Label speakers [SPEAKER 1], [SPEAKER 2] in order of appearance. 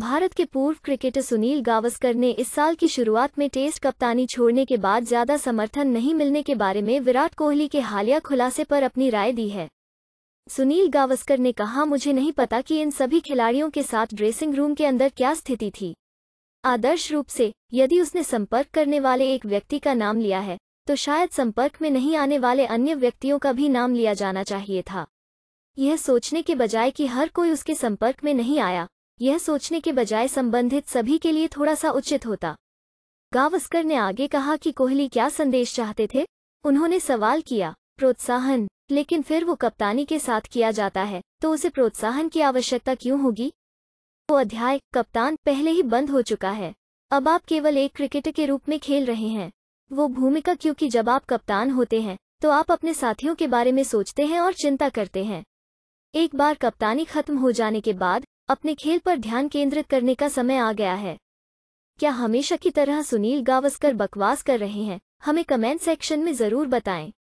[SPEAKER 1] भारत के पूर्व क्रिकेटर सुनील गावस्कर ने इस साल की शुरुआत में टेस्ट कप्तानी छोड़ने के बाद ज्यादा समर्थन नहीं मिलने के बारे में विराट कोहली के हालिया खुलासे पर अपनी राय दी है सुनील गावस्कर ने कहा मुझे नहीं पता कि इन सभी खिलाड़ियों के साथ ड्रेसिंग रूम के अंदर क्या स्थिति थी आदर्श रूप से यदि उसने संपर्क करने वाले एक व्यक्ति का नाम लिया है तो शायद संपर्क में नहीं आने वाले अन्य व्यक्तियों का भी नाम लिया जाना चाहिए था यह सोचने के बजाय कि हर कोई उसके संपर्क में नहीं आया यह सोचने के बजाय संबंधित सभी के लिए थोड़ा सा उचित होता गावस्कर ने आगे कहा कि कोहली क्या संदेश चाहते थे उन्होंने सवाल किया प्रोत्साहन लेकिन फिर वो कप्तानी के साथ किया जाता है तो उसे प्रोत्साहन की आवश्यकता क्यों होगी वो अध्याय कप्तान पहले ही बंद हो चुका है अब आप केवल एक क्रिकेटर के रूप में खेल रहे हैं वो भूमिका क्योंकि जब आप कप्तान होते हैं तो आप अपने साथियों के बारे में सोचते हैं और चिंता करते हैं एक बार कप्तानी खत्म हो जाने के बाद अपने खेल पर ध्यान केंद्रित करने का समय आ गया है क्या हमेशा की तरह सुनील गावस्कर बकवास कर रहे हैं हमें कमेंट सेक्शन में ज़रूर बताएं